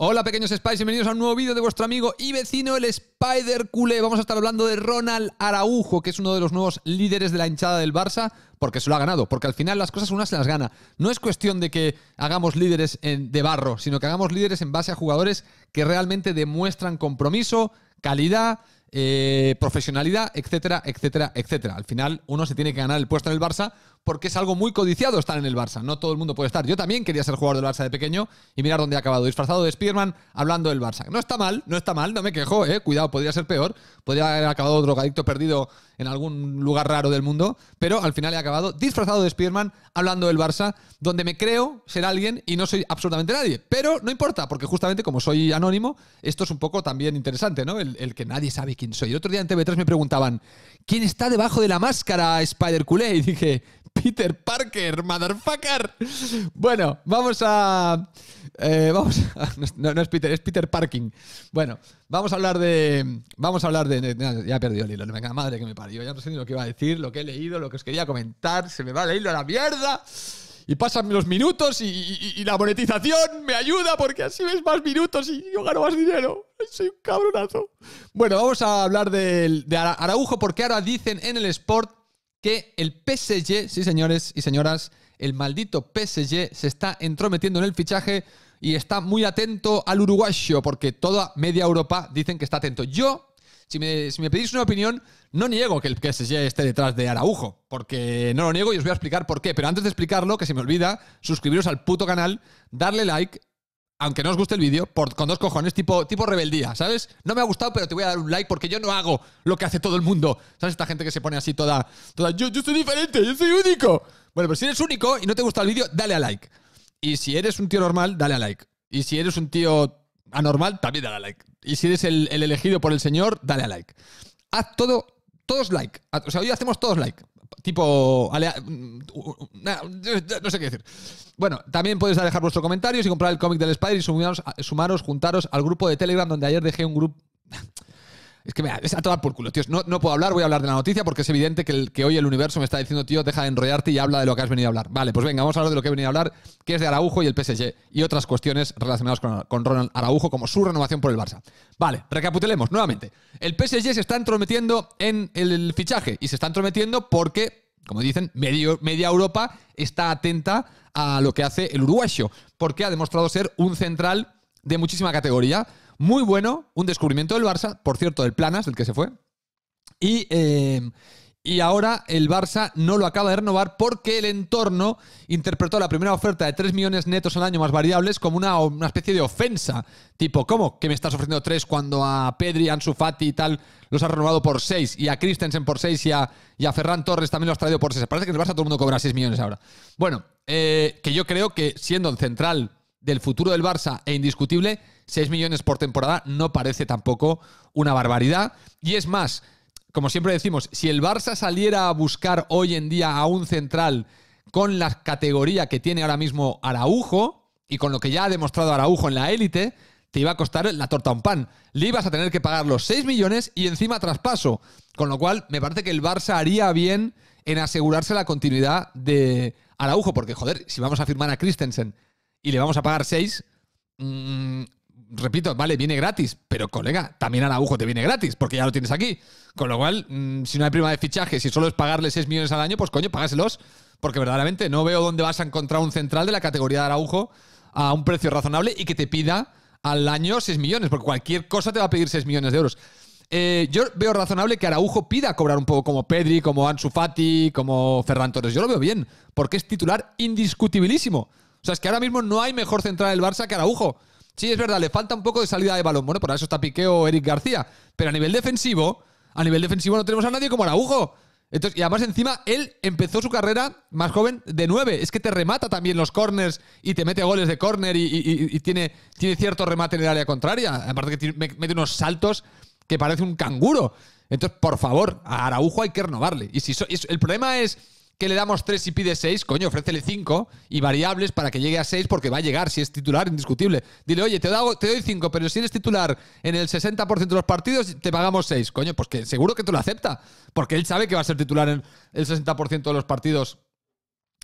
Hola pequeños Spies, bienvenidos a un nuevo vídeo de vuestro amigo y vecino el Spider Cule. Vamos a estar hablando de Ronald Araujo, que es uno de los nuevos líderes de la hinchada del Barça, porque se lo ha ganado, porque al final las cosas unas se las gana. No es cuestión de que hagamos líderes en, de barro, sino que hagamos líderes en base a jugadores que realmente demuestran compromiso, calidad, eh, profesionalidad, etcétera, etcétera, etcétera. Al final uno se tiene que ganar el puesto en el Barça porque es algo muy codiciado estar en el Barça. No todo el mundo puede estar. Yo también quería ser jugador del Barça de pequeño y mirar dónde he acabado, disfrazado de Spearman hablando del Barça. No está mal, no está mal, no me quejo, ¿eh? Cuidado, podría ser peor. Podría haber acabado drogadicto perdido en algún lugar raro del mundo, pero al final he acabado disfrazado de Spearman hablando del Barça, donde me creo ser alguien y no soy absolutamente nadie. Pero no importa, porque justamente como soy anónimo, esto es un poco también interesante, ¿no? El, que nadie sabe quién soy. El otro día en TV3 me preguntaban, ¿quién está debajo de la máscara Spider-Culé? Y dije, Peter Parker, motherfucker. Bueno, vamos a... Eh, vamos no, es Peter, es Peter Parking. Bueno, vamos a hablar de... Vamos a hablar de... ya he perdido el hilo, no venga, madre que me parió. Ya no sé ni lo que iba a decir, lo que he leído, lo que os quería comentar. Se me va el hilo a la mierda y pasan los minutos y, la monetización me ayuda porque así ves más minutos y yo gano más dinero. Soy un cabronazo. Bueno, vamos a hablar de, de Araujo porque ahora dicen en el sport que el PSG, sí señores y señoras, el maldito PSG se está entrometiendo en el fichaje y está muy atento al uruguayo, porque toda media Europa dicen que está atento. Yo, si me, pedís una opinión, no niego que el PSG esté detrás de Araujo, porque no lo niego y os voy a explicar por qué. Pero antes de explicarlo, que se me olvida, suscribiros al puto canal, darle like aunque no os guste el vídeo, con dos cojones, tipo, tipo rebeldía, ¿sabes? No me ha gustado, pero te voy a dar un like porque yo no hago lo que hace todo el mundo. ¿Sabes? Esta gente que se pone así toda, toda yo, soy diferente, yo soy único. Bueno, pero si eres único y no te gusta el vídeo, dale a like. Y si eres un tío normal, dale a like. Y si eres un tío anormal, también dale a like. Y si eres el, el elegido por el Señor, dale a like. Haz todo, todos like. O sea, hoy hacemos todos like tipo... Mm, no sé qué decir. Bueno, también podéis dejar vuestros comentarios y comprar el cómic del Spider y sumaros, sumaros, juntaros al grupo de Telegram donde ayer dejé un grupo... Es que me, es a tomar por culo, tío. No, puedo hablar, voy a hablar de la noticia porque es evidente que, que hoy el universo me está diciendo, tío, deja de enrollarte y habla de lo que has venido a hablar. Vale, pues venga, vamos a hablar de lo que he venido a hablar, que es de Araujo y el PSG y otras cuestiones relacionadas con, Ronald Araujo, como su renovación por el Barça. Vale, recapitulemos nuevamente. El PSG se está entrometiendo en el fichaje y se está entrometiendo porque, como dicen, medio, media Europa está atenta a lo que hace el uruguayo, porque ha demostrado ser un central de muchísima categoría. Muy bueno, un descubrimiento del Barça, por cierto, del Planas, del que se fue. Y, eh, y ahora el Barça no lo acaba de renovar porque el entorno interpretó la primera oferta de 3 millones netos al año más variables como una, especie de ofensa. Tipo, ¿cómo que me estás ofreciendo 3 cuando a Pedri, Ansu Fati y tal los has renovado por 6 y a Christensen por 6 y a, Ferran Torres también los has traído por 6? Parece que el Barça todo el mundo cobra 6 millones ahora. Bueno, eh, que yo creo que siendo el central del futuro del Barça e indiscutible, 6 millones por temporada no parece tampoco una barbaridad. Y es más, como siempre decimos, si el Barça saliera a buscar hoy en día a un central con la categoría que tiene ahora mismo Araujo y con lo que ya ha demostrado Araujo en la élite, te iba a costar la torta un pan. Le ibas a tener que pagar los 6 millones y encima traspaso. Con lo cual, me parece que el Barça haría bien en asegurarse la continuidad de Araujo, porque joder, si vamos a firmar a Christensen y le vamos a pagar 6, mm, repito, vale, viene gratis, pero colega, también Araujo te viene gratis, porque ya lo tienes aquí. Con lo cual, mm, si no hay prima de fichaje, si solo es pagarle 6 millones al año, pues coño, págaselos, porque verdaderamente no veo dónde vas a encontrar un central de la categoría de Araujo a un precio razonable y que te pida al año 6 millones, porque cualquier cosa te va a pedir 6 millones de euros. Eh, yo veo razonable que Araujo pida cobrar un poco como Pedri, como Ansu Fati, como Ferran Torres. Yo lo veo bien, porque es titular indiscutibilísimo o sea, es que ahora mismo no hay mejor central del Barça que Araujo. Sí, es verdad, le falta un poco de salida de balón. Bueno, por eso está Piqueo Eric García. Pero a nivel defensivo, a nivel defensivo no tenemos a nadie como Araujo. Entonces, y además encima, él empezó su carrera más joven de 9. Es que te remata también los corners y te mete goles de corner y, tiene, tiene cierto remate en el área contraria. Aparte que mete unos saltos que parece un canguro. Entonces, por favor, a Araujo hay que renovarle. Y si el problema es que le damos 3 y pide 6, coño, ofrécele 5 y variables para que llegue a 6 porque va a llegar si es titular, indiscutible. Dile, oye, te, doy, te 5, pero si eres titular en el 60% de los partidos, te pagamos 6. Coño, pues que seguro que te lo acepta, porque él sabe que va a ser titular en el 60% de los partidos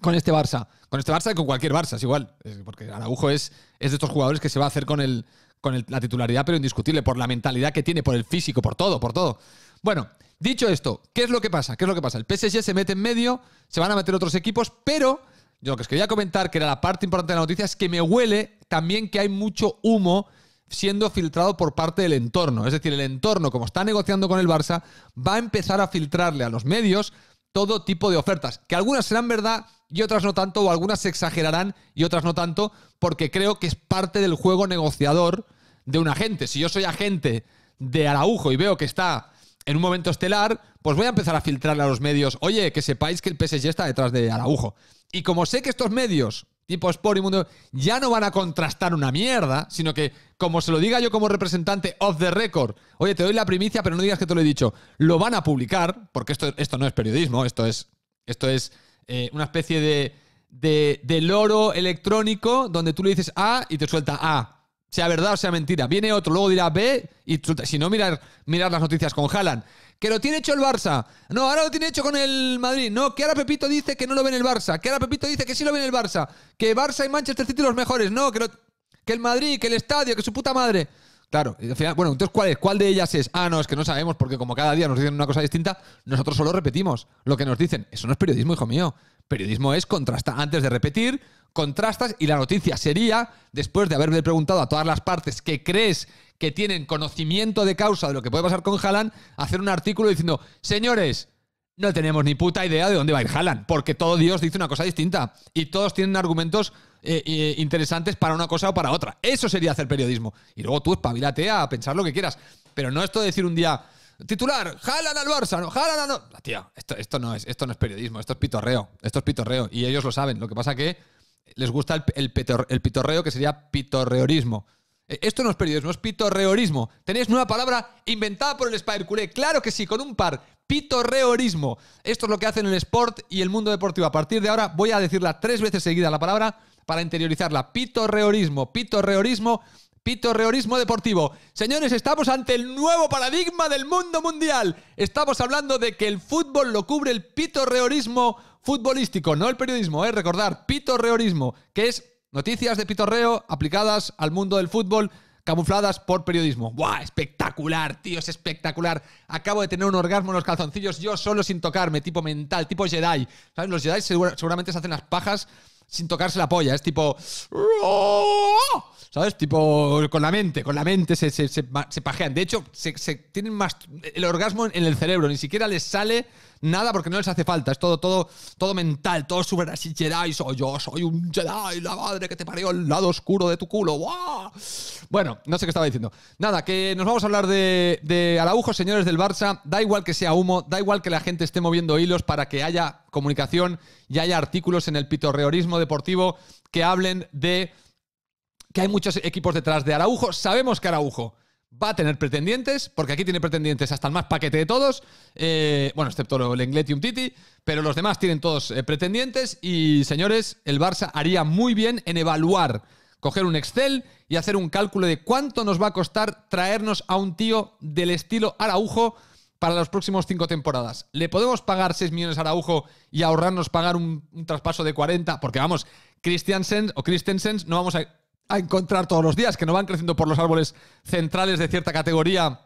con este Barça. Con este Barça y con cualquier Barça, es igual. Porque Araujo es, es de estos jugadores que se va a hacer con, el, con la titularidad, pero indiscutible, por la mentalidad que tiene, por el físico, por todo, por todo. Bueno, Dicho esto, ¿qué es lo que pasa? ¿Qué es lo que pasa? El PSG se mete en medio, se van a meter otros equipos, pero yo lo que os quería comentar, que era la parte importante de la noticia, es que me huele también que hay mucho humo siendo filtrado por parte del entorno. Es decir, el entorno, como está negociando con el Barça, va a empezar a filtrarle a los medios todo tipo de ofertas, que algunas serán verdad y otras no tanto, o algunas se exagerarán y otras no tanto, porque creo que es parte del juego negociador de un agente. Si yo soy agente de Araujo y veo que está en un momento estelar, pues voy a empezar a filtrarle a los medios, oye, que sepáis que el PSG está detrás de Araujo. Y como sé que estos medios, tipo Sport y Mundo, ya no van a contrastar una mierda, sino que como se lo diga yo como representante off the record, oye, te doy la primicia, pero no digas que te lo he dicho, lo van a publicar, porque esto, esto no es periodismo, esto es, esto es eh, una especie de, de, de loro electrónico donde tú le dices A y te suelta A sea verdad o sea mentira. Viene otro, luego dirá B, y si no, mirar, mirar las noticias con Jalan Que lo tiene hecho el Barça. No, ahora lo tiene hecho con el Madrid. No, que ahora Pepito dice que no lo ve en el Barça. Que ahora Pepito dice que sí lo ve en el Barça. Que Barça y Manchester City los mejores. No, que, que el Madrid, que el estadio, que su puta madre. Claro, y al bueno, entonces, ¿cuál es? ¿Cuál de ellas es? Ah, no, es que no sabemos, porque como cada día nos dicen una cosa distinta, nosotros solo repetimos lo que nos dicen. Eso no es periodismo, hijo mío. Periodismo es contrastar antes de repetir, contrastas y la noticia sería, después de haberle preguntado a todas las partes que crees que tienen conocimiento de causa de lo que puede pasar con Haaland, hacer un artículo diciendo, señores, no tenemos ni puta idea de dónde va a ir Haaland, porque todo Dios dice una cosa distinta y todos tienen argumentos eh, eh, interesantes para una cosa o para otra. Eso sería hacer periodismo. Y luego tú espabilate a pensar lo que quieras. Pero no esto de decir un día, titular, jalan al Barça, jalan al... No. Tío, esto, esto, no es, esto no es periodismo, esto es pitorreo, esto es pitorreo. Y ellos lo saben. Lo que pasa que les gusta el, el, pitorreo, que sería pitorreorismo. E, esto no es periodismo, es pitorreorismo. Tenéis nueva palabra inventada por el spider Claro que sí, con un par. Pitorreorismo. Esto es lo que hacen el sport y el mundo deportivo. A partir de ahora voy a decirla tres veces seguida la palabra para interiorizarla. Pitorreorismo, pitorreorismo, pitorreorismo deportivo. Señores, estamos ante el nuevo paradigma del mundo mundial. Estamos hablando de que el fútbol lo cubre el pitorreorismo futbolístico, no el periodismo, ¿eh? recordar pitorreorismo, que es noticias de pitorreo aplicadas al mundo del fútbol camufladas por periodismo. ¡Buah! Espectacular, tío, es espectacular. Acabo de tener un orgasmo en los calzoncillos yo solo sin tocarme, tipo mental, tipo Jedi. ¿Sabes? Los Jedi seguramente se hacen las pajas sin tocarse la polla. Es tipo... ¿Sabes? Tipo con la mente, con la mente se, se, se pajean. De hecho, se, tienen más el orgasmo en el cerebro, ni siquiera les sale nada porque no les hace falta. Es todo, todo, todo mental, todo súper así Jedi. Soy yo, soy un Jedi, la madre que te parió el lado oscuro de tu culo. Bueno, no sé qué estaba diciendo. Nada, que nos vamos a hablar de, de Araujo, señores del Barça. Da igual que sea humo, da igual que la gente esté moviendo hilos para que haya comunicación y haya artículos en el pitorreorismo deportivo que hablen de que hay muchos equipos detrás de Araujo. Sabemos que Araujo va a tener pretendientes, porque aquí tiene pretendientes hasta el más paquete de todos, eh, bueno, excepto el Engletium Titi, pero los demás tienen todos eh, pretendientes y señores, el Barça haría muy bien en evaluar, coger un Excel y hacer un cálculo de cuánto nos va a costar traernos a un tío del estilo Araujo para las próximas cinco temporadas. ¿Le podemos pagar 6 millones a Araujo y ahorrarnos pagar un, traspaso de 40? Porque vamos, Christiansen o Christensen no vamos a a encontrar todos los días, que no van creciendo por los árboles centrales de cierta categoría,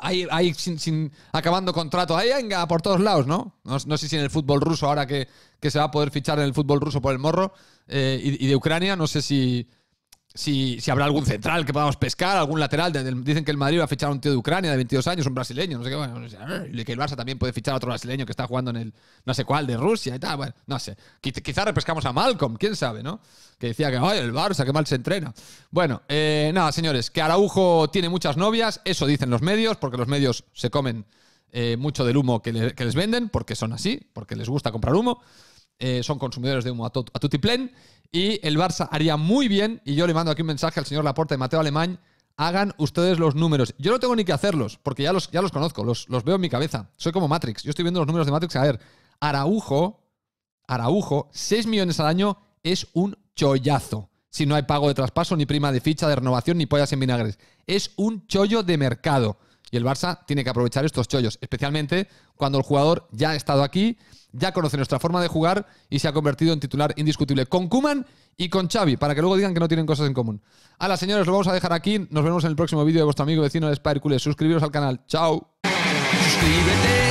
ahí, ahí sin, acabando contrato, ahí venga, por todos lados, ¿no? ¿no? sé si en el fútbol ruso, ahora que, se va a poder fichar en el fútbol ruso por el morro, eh, y, de Ucrania, no sé si, si, habrá algún central que podamos pescar, algún lateral. dicen que el Madrid va a fichar a un tío de Ucrania de 22 años, un brasileño, no sé qué. Bueno, ah, y que el Barça también puede fichar a otro brasileño que está jugando en el no sé cuál de Rusia y tal. Bueno, no sé. Quizá repescamos a Malcolm, quién sabe, ¿no? Que decía que, el Barça, qué mal se entrena. Bueno, eh, nada, señores, que Araujo tiene muchas novias, eso dicen los medios, porque los medios se comen eh, mucho del humo que les venden, porque son así, porque les gusta comprar humo. Eh, son consumidores de humo a, y el Barça haría muy bien, y yo le mando aquí un mensaje al señor Laporta de Mateo Alemán, hagan ustedes los números. Yo no tengo ni que hacerlos, porque ya los, ya los conozco, los, los veo en mi cabeza. Soy como Matrix, yo estoy viendo los números de Matrix. A ver, Araujo, Araujo, 6 millones al año es un chollazo. Si no hay pago de traspaso, ni prima de ficha, de renovación, ni pollas en vinagres. Es un chollo de mercado. Y el Barça tiene que aprovechar estos chollos, especialmente cuando el jugador ya ha estado aquí ya conoce nuestra forma de jugar y se ha convertido en titular indiscutible con Kuman y con Xavi, para que luego digan que no tienen cosas en común. A señores, lo vamos a dejar aquí. Nos vemos en el próximo vídeo de vuestro amigo vecino de Hercules Suscribiros al canal. Chao. Suscríbete.